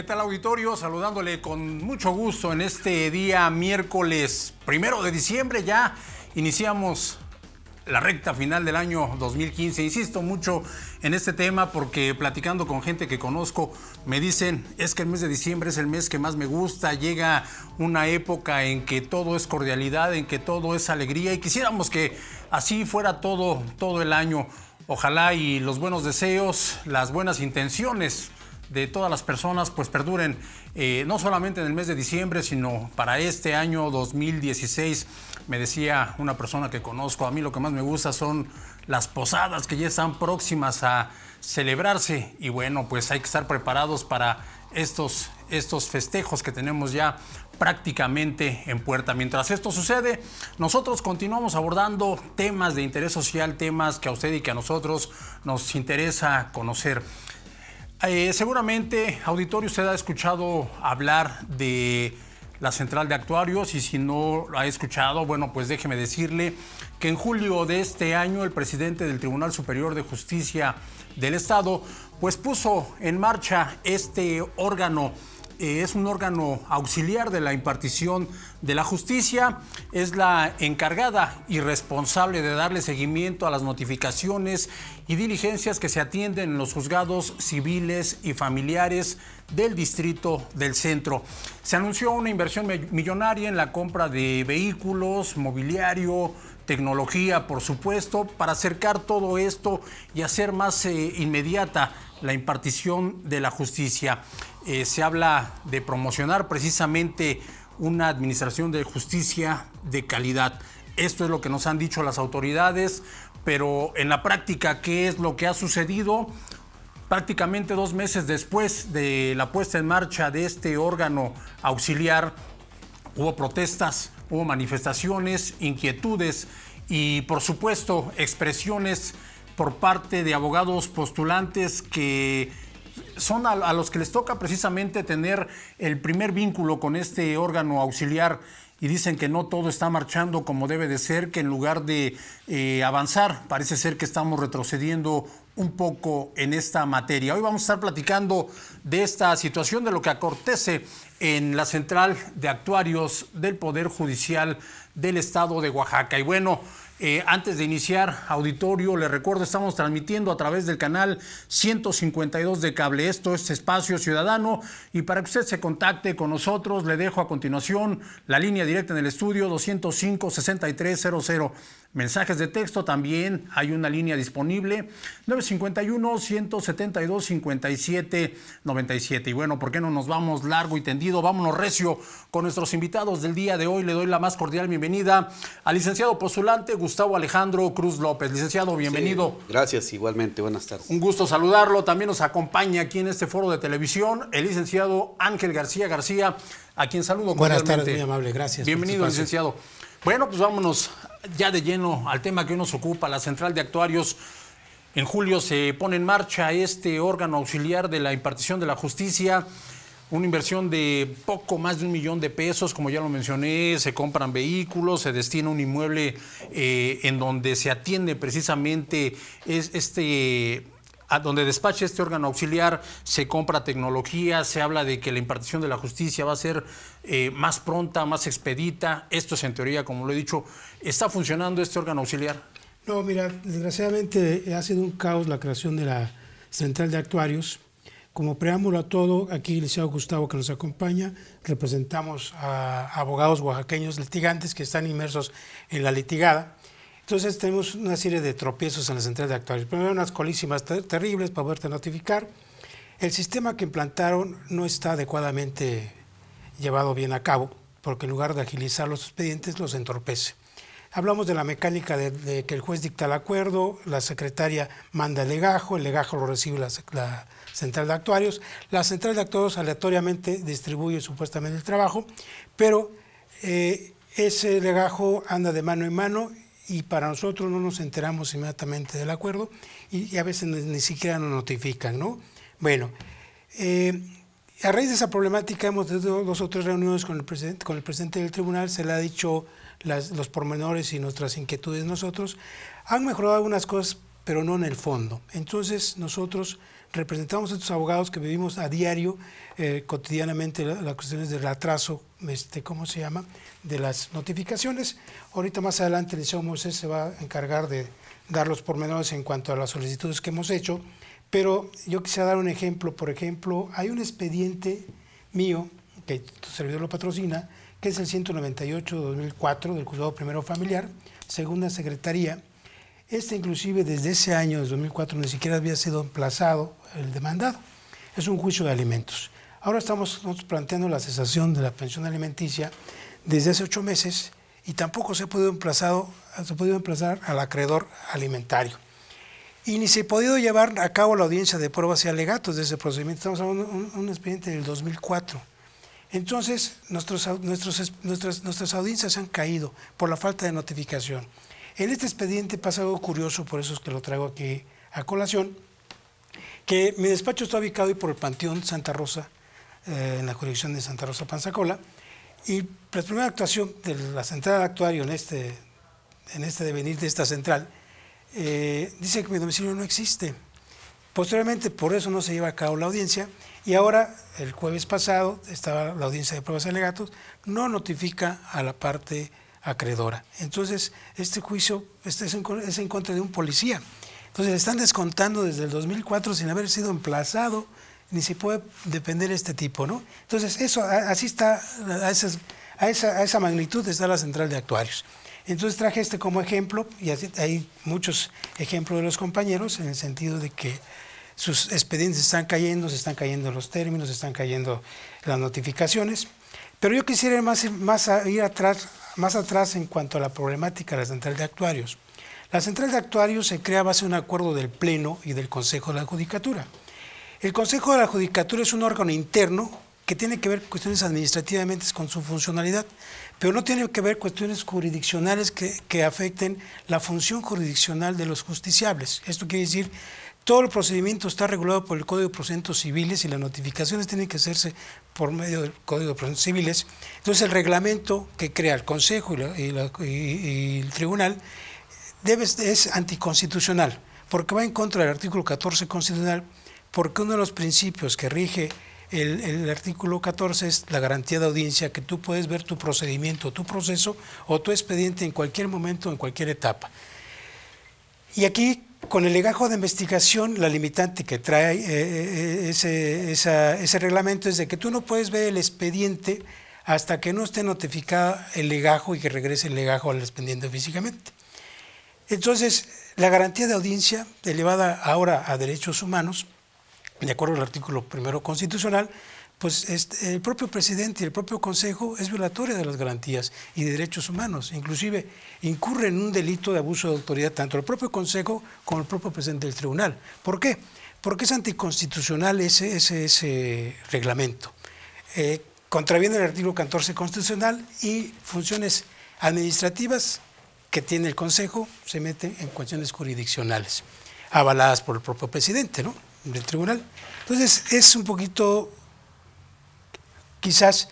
¿Qué tal auditorio? Saludándole con mucho gusto en este día miércoles primero de diciembre. Ya iniciamos la recta final del año 2015. Insisto mucho en este tema porque platicando con gente que conozco me dicen es que el mes de diciembre es el mes que más me gusta. Llega una época en que todo es cordialidad, en que todo es alegría y quisiéramos que así fuera todo, todo el año. Ojalá y los buenos deseos, las buenas intenciones de todas las personas pues perduren eh, no solamente en el mes de diciembre, sino para este año 2016. Me decía una persona que conozco, a mí lo que más me gusta son las posadas que ya están próximas a celebrarse y bueno, pues hay que estar preparados para estos, estos festejos que tenemos ya prácticamente en puerta. Mientras esto sucede, nosotros continuamos abordando temas de interés social, temas que a usted y que a nosotros nos interesa conocer. Eh, seguramente, auditorio, usted ha escuchado hablar de la central de actuarios y si no ha escuchado, bueno, pues déjeme decirle que en julio de este año el presidente del Tribunal Superior de Justicia del Estado pues puso en marcha este órgano. Eh, es un órgano auxiliar de la impartición de la Justicia es la encargada y responsable de darle seguimiento a las notificaciones y diligencias que se atienden en los juzgados civiles y familiares del distrito del centro. Se anunció una inversión millonaria en la compra de vehículos, mobiliario, tecnología, por supuesto, para acercar todo esto y hacer más eh, inmediata la impartición de la justicia. Eh, se habla de promocionar precisamente una administración de justicia de calidad. Esto es lo que nos han dicho las autoridades, pero en la práctica, ¿qué es lo que ha sucedido? Prácticamente dos meses después de la puesta en marcha de este órgano auxiliar, hubo protestas, hubo manifestaciones, inquietudes y por supuesto expresiones por parte de abogados postulantes que son a, los que les toca precisamente tener el primer vínculo con este órgano auxiliar y dicen que no todo está marchando como debe de ser, que en lugar de eh, avanzar, parece ser que estamos retrocediendo un poco en esta materia. Hoy vamos a estar platicando de esta situación, de lo que acortece en la central de actuarios del Poder Judicial del Estado de Oaxaca. Y bueno, eh, antes de iniciar, auditorio, le recuerdo, estamos transmitiendo a través del canal 152 de Cable. Esto es Espacio Ciudadano. Y para que usted se contacte con nosotros, le dejo a continuación la línea directa en el estudio 205-6300. Mensajes de texto también hay una línea disponible 951 172 57 97. Y bueno, ¿por qué no nos vamos largo y tendido? Vámonos recio con nuestros invitados del día de hoy. Le doy la más cordial bienvenida al licenciado postulante Gustavo Alejandro Cruz López. Licenciado, bienvenido. gracias, igualmente, buenas tardes. Un gusto saludarlo. También nos acompaña aquí en este foro de televisión el licenciado Ángel García García, a quien saludo. Buenas tardes, muy amable, gracias. Bienvenido, licenciado. Bueno, pues vámonos ya de lleno al tema que hoy nos ocupa, la Central de Actuarios. En julio se pone en marcha este órgano auxiliar de la impartición de la justicia. Una inversión de poco más de un millón de pesos, como ya lo mencioné, se compran vehículos, se destina un inmueble eh, en donde se atiende precisamente este donde despache este órgano auxiliar, se compra tecnología, se habla de que la impartición de la justicia va a ser eh, más pronta, más expedita. Esto es en teoría, como lo he dicho. ¿Está funcionando este órgano auxiliar? No, mira, desgraciadamente eh, ha sido un caos la creación de la central de actuarios. Como preámbulo a todo, aquí el licenciado Gustavo que nos acompaña, representamos a abogados oaxaqueños litigantes que están inmersos en la litigada. Entonces tenemos una serie de tropiezos en la central de actuarios. Primero unas colísimas terribles para poderte notificar. El sistema que implantaron no está adecuadamente llevado bien a cabo, porque en lugar de agilizar los expedientes, los entorpece. Hablamos de la mecánica de, que el juez dicta el acuerdo, la secretaria manda el legajo, el legajo lo recibe la, central de actuarios, la central de actuarios aleatoriamente distribuye supuestamente el trabajo, pero eh, ese legajo anda de mano en mano y para nosotros no nos enteramos inmediatamente del acuerdo y, a veces ni, siquiera nos notifican, ¿no? Bueno, eh, a raíz de esa problemática hemos tenido dos o tres reuniones con el presidente, con el presidente del tribunal, se le ha dicho las, los pormenores y nuestras inquietudes nosotros. Han mejorado algunas cosas, pero no en el fondo. Entonces nosotros representamos a estos abogados que vivimos a diario, eh, cotidianamente, las cuestiones del atraso, este, ¿cómo se llama?, de las notificaciones. Ahorita más adelante el Liceo Moisés se va a encargar de dar los pormenores en cuanto a las solicitudes que hemos hecho, pero yo quisiera dar un ejemplo. Por ejemplo, hay un expediente mío, que tu servidor lo patrocina, que es el 198-2004 del Juzgado Primero Familiar, Segunda Secretaría, este inclusive desde ese año, desde 2004, ni siquiera había sido emplazado el demandado. Es un juicio de alimentos. Ahora estamos planteando la cesación de la pensión alimenticia desde hace ocho meses y tampoco se ha podido, emplazar al acreedor alimentario. Y ni se ha podido llevar a cabo la audiencia de pruebas y alegatos de ese procedimiento. Estamos hablando de un, expediente del 2004. Entonces, nuestras, nuestras audiencias han caído por la falta de notificación. En este expediente pasa algo curioso, por eso es que lo traigo aquí a colación, que mi despacho está ubicado hoy por el Panteón Santa Rosa, eh, en la jurisdicción de Santa Rosa Panzacola, y la primera actuación de la central de actuario en este, en este devenir de esta central, eh, dice que mi domicilio no existe. Posteriormente, por eso no se lleva a cabo la audiencia y ahora, el jueves pasado, estaba la audiencia de pruebas de alegatos, no notifica a la parte acreedora. Entonces, este juicio es, en, contra de un policía. Entonces, están descontando desde el 2004 sin haber sido emplazado, ni se puede depender este tipo, ¿no? Entonces, eso, así está, a, esas, a, esa, a esa magnitud está la central de actuarios. Entonces traje este como ejemplo, y hay muchos ejemplos de los compañeros, en el sentido de que sus expedientes están cayendo, se están cayendo los términos, se están cayendo las notificaciones. Pero yo quisiera más, más ir atrás más atrás en cuanto a la problemática de la central de actuarios. La central de actuarios se crea a base de un acuerdo del Pleno y del Consejo de la Judicatura. El Consejo de la Judicatura es un órgano interno que tiene que ver cuestiones administrativamente con su funcionalidad, pero no tiene que ver cuestiones jurisdiccionales que, que afecten la función jurisdiccional de los justiciables. Esto quiere decir todo el procedimiento está regulado por el Código de Procedimientos Civiles y las notificaciones tienen que hacerse por medio del Código de Procedimientos Civiles. Entonces, el reglamento que crea el Consejo y, el Tribunal debe, es anticonstitucional, porque va en contra del artículo 14 constitucional, porque uno de los principios que rige el, el, artículo 14 es la garantía de audiencia, que tú puedes ver tu procedimiento, tu proceso o tu expediente en cualquier momento, en cualquier etapa. Y aquí con el legajo de investigación, la limitante que trae eh, eh, eh, ese, reglamento es de que tú no puedes ver el expediente hasta que no esté notificado el legajo y que regrese el legajo al expediente físicamente. Entonces, la garantía de audiencia, elevada ahora a derechos humanos, de acuerdo al artículo primero constitucional, pues este, el propio presidente y el propio Consejo es violatorio de las garantías y de derechos humanos. Inclusive incurre en un delito de abuso de autoridad tanto el propio Consejo como el propio presidente del tribunal. ¿Por qué? Porque es anticonstitucional ese, ese, reglamento. Eh, contraviene el artículo 14 constitucional y funciones administrativas que tiene el Consejo se meten en cuestiones jurisdiccionales, avaladas por el propio presidente ¿no? del tribunal. Entonces, es un poquito quizás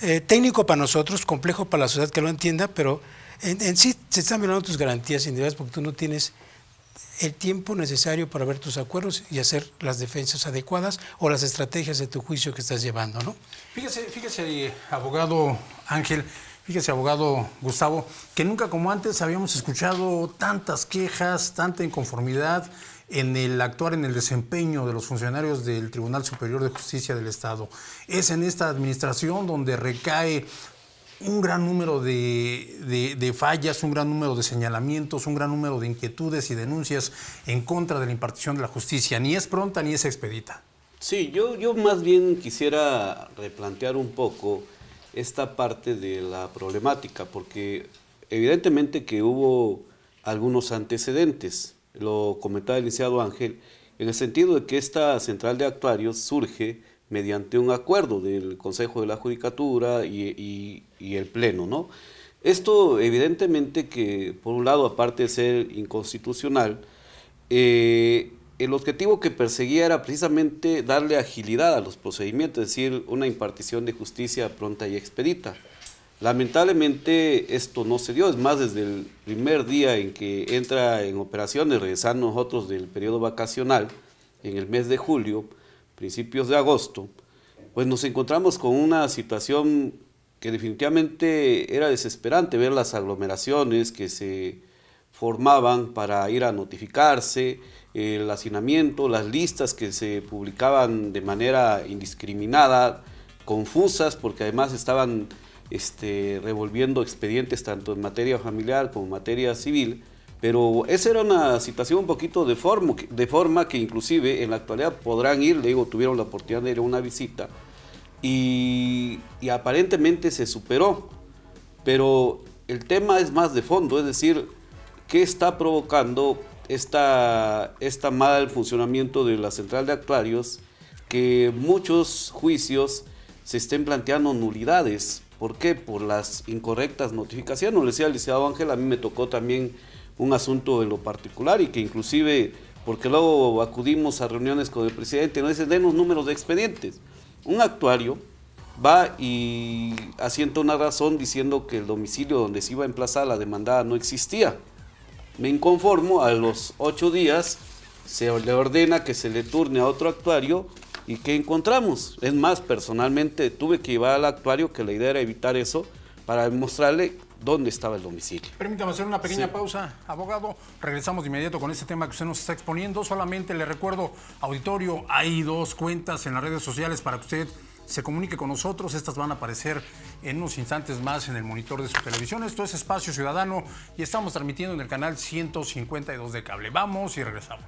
eh, técnico para nosotros, complejo para la sociedad que lo entienda, pero en, sí se están violando tus garantías individuales porque tú no tienes el tiempo necesario para ver tus acuerdos y hacer las defensas adecuadas o las estrategias de tu juicio que estás llevando, ¿no? Fíjese, fíjese, abogado Ángel, fíjese, abogado Gustavo, que nunca como antes habíamos escuchado tantas quejas, tanta inconformidad, en el actuar en el desempeño de los funcionarios del Tribunal Superior de Justicia del Estado. Es en esta administración donde recae un gran número de, fallas, un gran número de señalamientos, un gran número de inquietudes y denuncias en contra de la impartición de la justicia. Ni es pronta ni es expedita. Sí, yo, yo más bien quisiera replantear un poco esta parte de la problemática, porque evidentemente que hubo algunos antecedentes lo comentaba el licenciado Ángel, en el sentido de que esta central de actuarios surge mediante un acuerdo del Consejo de la Judicatura y, el Pleno, ¿no? Esto evidentemente que, por un lado, aparte de ser inconstitucional, eh, el objetivo que perseguía era precisamente darle agilidad a los procedimientos, es decir, una impartición de justicia pronta y expedita. Lamentablemente esto no se dio, es más, desde el primer día en que entra en operaciones, regresando nosotros del periodo vacacional, en el mes de julio, principios de agosto, pues nos encontramos con una situación que definitivamente era desesperante ver las aglomeraciones que se formaban para ir a notificarse, el hacinamiento, las listas que se publicaban de manera indiscriminada, confusas, porque además estaban este, revolviendo expedientes tanto en materia familiar como en materia civil, pero esa era una situación un poquito de forma, de forma que inclusive en la actualidad podrán ir, le digo, tuvieron la oportunidad de ir a una visita y, y aparentemente se superó, pero el tema es más de fondo, es decir, ¿qué está provocando esta, esta mal funcionamiento de la central de actuarios? Que muchos juicios se estén planteando nulidades ¿Por qué? Por las incorrectas notificaciones. Le decía al licenciado Ángel, a mí me tocó también un asunto de lo particular y que inclusive, porque luego acudimos a reuniones con el presidente, nos dicen, denos números de expedientes. Un actuario va y asienta una razón diciendo que el domicilio donde se iba a emplazar la demandada no existía. Me inconformo, a los ocho días se le ordena que se le turne a otro actuario ¿Y qué encontramos? Es más, personalmente tuve que llevar al actuario que la idea era evitar eso para mostrarle dónde estaba el domicilio. Permítame hacer una pequeña pausa, abogado. Regresamos de inmediato con este tema que usted nos está exponiendo. Solamente le recuerdo, auditorio, hay dos cuentas en las redes sociales para que usted se comunique con nosotros. Estas van a aparecer en unos instantes más en el monitor de su televisión. Esto es Espacio Ciudadano y estamos transmitiendo en el canal 152 de cable. Vamos y regresamos.